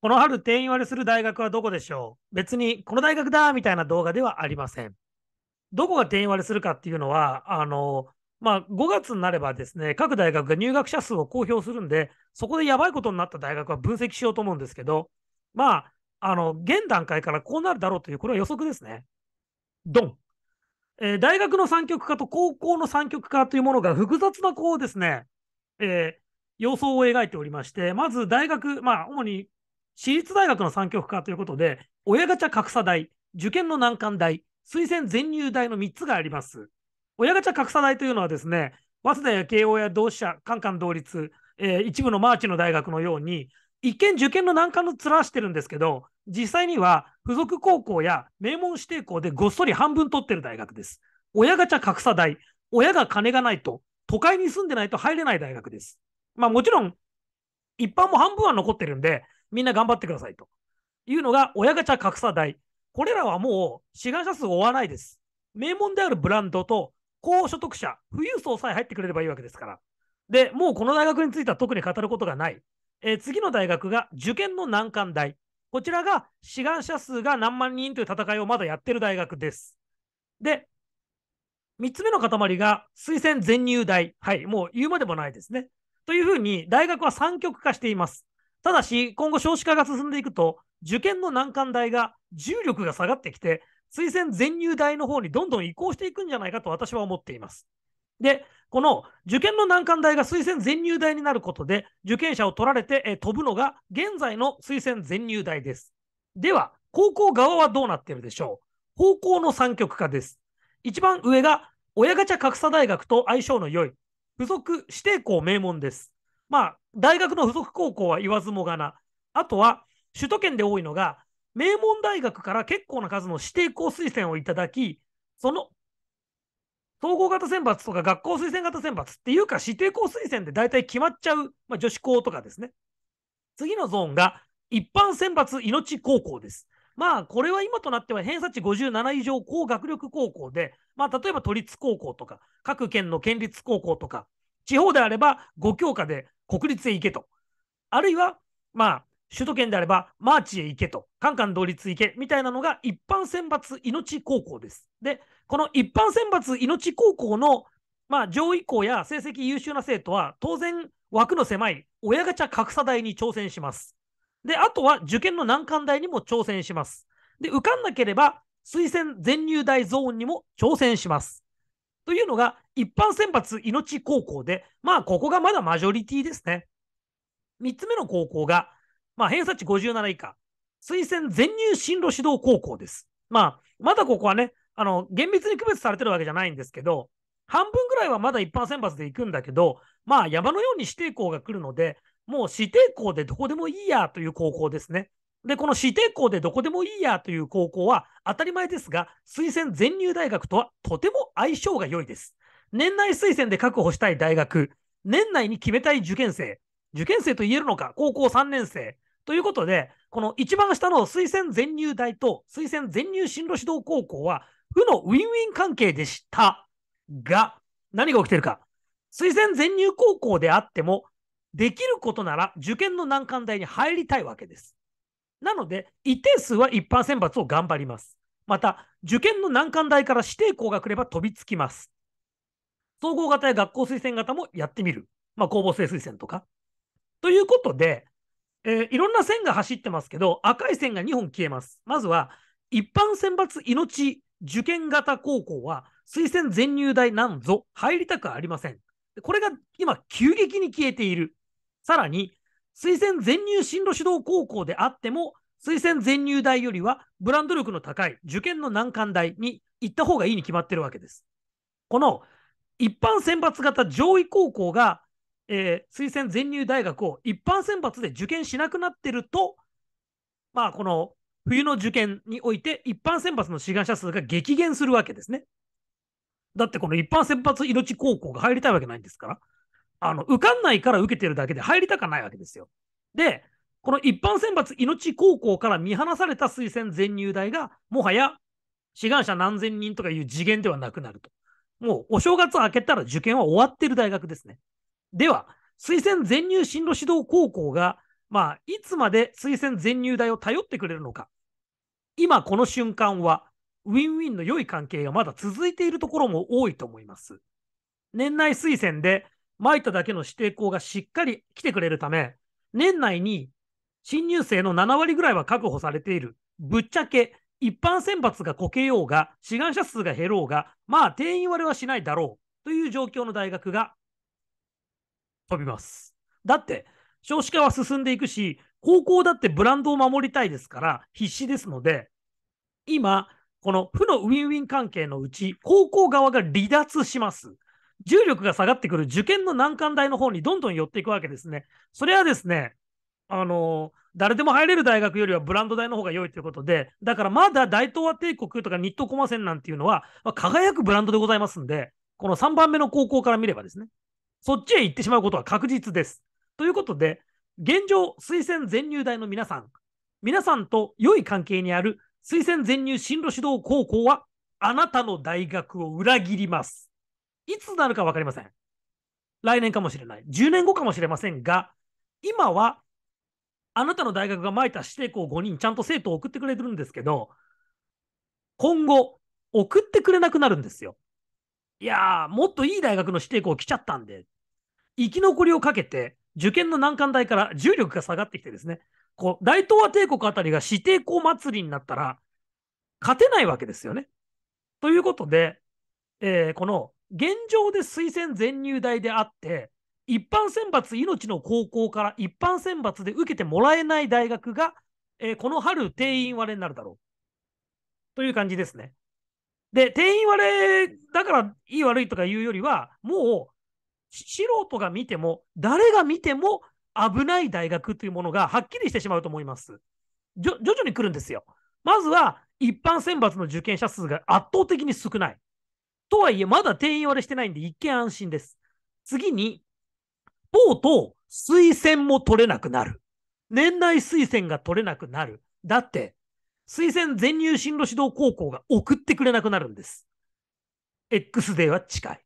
この春定員割れする大学はどこでしょう別にこの大学だみたいな動画ではありません。どこが定員割れするかっていうのは、あの、まあ、5月になればですね、各大学が入学者数を公表するんで、そこでやばいことになった大学は分析しようと思うんですけど、まあ、あの、現段階からこうなるだろうという、これは予測ですね。ドン。えー、大学の三極化と高校の三極化というものが複雑なこうですね、えー、様相を描いておりまして、まず大学、まあ、主に私立大学の三極化ということで、親ガチャ格差代、受験の難関代、推薦全入代の3つがあります。親ガチャ格差代というのはですね、早稲田や慶応や同志社、カン同率、えー、一部のマーチの大学のように、一見受験の難関の面してるんですけど、実際には付属高校や名門指定校でごっそり半分取ってる大学です。親ガチャ格差代、親が金がないと、都会に住んでないと入れない大学です。まあもちろん、一般も半分は残ってるんで、みんな頑張ってくださいというのが、親ガチャ格差大。これらはもう志願者数を追わないです。名門であるブランドと高所得者、富裕層さえ入ってくれればいいわけですから。で、もうこの大学については特に語ることがない。えー、次の大学が受験の難関大。こちらが志願者数が何万人という戦いをまだやってる大学です。で、3つ目の塊が推薦全入大。はい、もう言うまでもないですね。というふうに、大学は三極化しています。ただし、今後少子化が進んでいくと、受験の難関代が重力が下がってきて、推薦全入代の方にどんどん移行していくんじゃないかと私は思っています。で、この受験の難関代が推薦全入代になることで、受験者を取られて、え飛ぶのが現在の推薦全入代です。では、高校側はどうなっているでしょう方向の三極化です。一番上が親ガチャ格差大学と相性の良い付属指定校名門です。まあ、大学の付属高校は言わずもがな。あとは、首都圏で多いのが、名門大学から結構な数の指定校推薦をいただき、その統合型選抜とか学校推薦型選抜っていうか、指定校推薦で大体決まっちゃう、まあ、女子校とかですね。次のゾーンが、一般選抜命高校です。まあ、これは今となっては偏差値57以上高学力高校で、まあ、例えば都立高校とか、各県の県立高校とか、地方であれば5教科で国立へ行けと。あるいは、まあ、首都圏であれば、マーチへ行けと、カンカン同率行けみたいなのが一般選抜命高校です。で、この一般選抜命高校の、まあ、上位校や成績優秀な生徒は、当然、枠の狭い親ガチャ格差大に挑戦します。で、あとは受験の難関大にも挑戦します。で、受かんなければ、推薦全入大ゾーンにも挑戦します。というのが、一般選抜命高校で、まあ、ここがまだマジョリティですね。3つ目の高校が、まあ、偏差値57以下、推薦全入進路指導高校です。まあ、まだここはね、あの、厳密に区別されてるわけじゃないんですけど、半分ぐらいはまだ一般選抜で行くんだけど、まあ、山のように指定校が来るので、もう指定校でどこでもいいやという高校ですね。で、この指定校でどこでもいいやという高校は当たり前ですが、推薦全入大学とはとても相性が良いです。年内推薦で確保したい大学、年内に決めたい受験生、受験生と言えるのか、高校3年生。ということで、この一番下の推薦全入大と推薦全入進路指導高校は、負のウィンウィン関係でしたが、何が起きてるか。推薦全入高校であっても、できることなら受験の難関大に入りたいわけです。なので、一定数は一般選抜を頑張ります。また、受験の難関大から指定校が来れば飛びつきます。総合型や学校推薦型もやってみる。まあ、公募制推薦とか。ということで、えー、いろんな線が走ってますけど、赤い線が2本消えます。まずは、一般選抜命受験型高校は、推薦全入大なんぞ入りたくありません。これが今、急激に消えている。さらに、推薦全入進路指導高校であっても、推薦全入大よりはブランド力の高い受験の難関大に行った方がいいに決まってるわけです。この一般選抜型上位高校が、えー、推薦全入大学を一般選抜で受験しなくなってると、まあ、この冬の受験において一般選抜の志願者数が激減するわけですね。だってこの一般選抜色地高校が入りたいわけないんですから。あの、受かんないから受けてるだけで入りたくないわけですよ。で、この一般選抜命高校から見放された推薦全入大が、もはや志願者何千人とかいう次元ではなくなると。もうお正月明けたら受験は終わってる大学ですね。では、推薦全入進路指導高校が、まあ、いつまで推薦全入大を頼ってくれるのか。今この瞬間は、ウィンウィンの良い関係がまだ続いているところも多いと思います。年内推薦でまいただけの指定校がしっかり来てくれるため、年内に新入生の7割ぐらいは確保されている。ぶっちゃけ、一般選抜がこけようが、志願者数が減ろうが、まあ定員割れはしないだろうという状況の大学が飛びます。だって、少子化は進んでいくし、高校だってブランドを守りたいですから、必死ですので、今、この負のウィンウィン関係のうち、高校側が離脱します。重力が下がってくる受験の難関大の方にどんどん寄っていくわけですね。それはですね、あの誰でも入れる大学よりはブランド大の方が良いということで、だからまだ大東亜帝国とかニットコマ線なんていうのは、まあ、輝くブランドでございますんで、この3番目の高校から見ればですね、そっちへ行ってしまうことは確実です。ということで、現状、推薦全入大の皆さん、皆さんと良い関係にある推薦全入進路指導高校は、あなたの大学を裏切ります。いつなるか分かりません。来年かもしれない。10年後かもしれませんが、今は、あなたの大学がまいた指定校5人、ちゃんと生徒を送ってくれてるんですけど、今後、送ってくれなくなるんですよ。いやー、もっといい大学の指定校来ちゃったんで、生き残りをかけて、受験の難関帯から重力が下がってきてですね、こう、大東亜帝国あたりが指定校祭りになったら、勝てないわけですよね。ということで、えー、この現状で推薦全入大であって、一般選抜命の高校から一般選抜で受けてもらえない大学が、えー、この春定員割れになるだろう。という感じですね。で、定員割れだからいい悪いとか言うよりは、もう素人が見ても、誰が見ても危ない大学というものがはっきりしてしまうと思います。徐々に来るんですよ。まずは一般選抜の受験者数が圧倒的に少ない。とはいえ、まだ定員割れしてないんで、一見安心です。次に、とうとう推薦も取れなくなる。年内推薦が取れなくなる。だって、推薦全入進路指導高校が送ってくれなくなるんです。X デーは近い。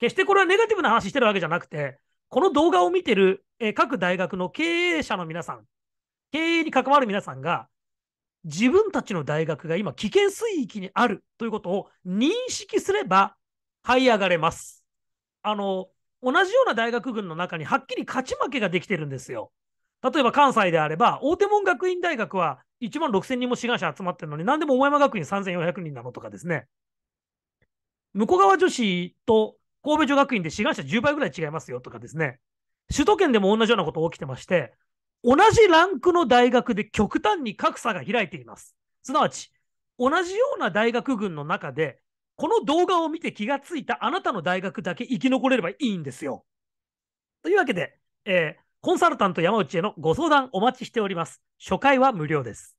決してこれはネガティブな話してるわけじゃなくて、この動画を見てる、え各大学の経営者の皆さん、経営に関わる皆さんが、自分たちの大学が今危険水域にあるということを認識すれば、這い上がれます。あの、同じような大学群の中にはっきり勝ち負けができてるんですよ。例えば関西であれば、大手門学院大学は1万6000人も志願者集まってるのに、何でも大山学院3400人なのとかですね。向川女子と神戸女学院で志願者10倍ぐらい違いますよとかですね。首都圏でも同じようなこと起きてまして、同じランクの大学で極端に格差が開いています。すなわち、同じような大学群の中で、この動画を見て気がついたあなたの大学だけ生き残れればいいんですよ。というわけで、えー、コンサルタント山内へのご相談お待ちしております。初回は無料です。